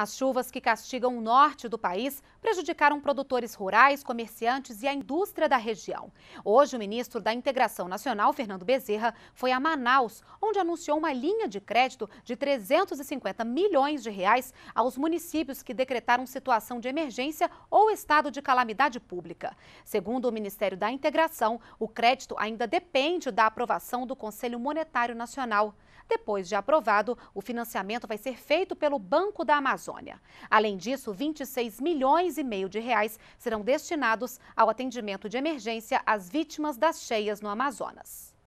As chuvas que castigam o norte do país prejudicaram produtores rurais, comerciantes e a indústria da região. Hoje, o ministro da Integração Nacional, Fernando Bezerra, foi a Manaus, onde anunciou uma linha de crédito de 350 milhões de reais aos municípios que decretaram situação de emergência ou estado de calamidade pública. Segundo o Ministério da Integração, o crédito ainda depende da aprovação do Conselho Monetário Nacional. Depois de aprovado, o financiamento vai ser feito pelo Banco da Amazônia. Além disso, 26 milhões e meio de reais serão destinados ao atendimento de emergência às vítimas das cheias no Amazonas.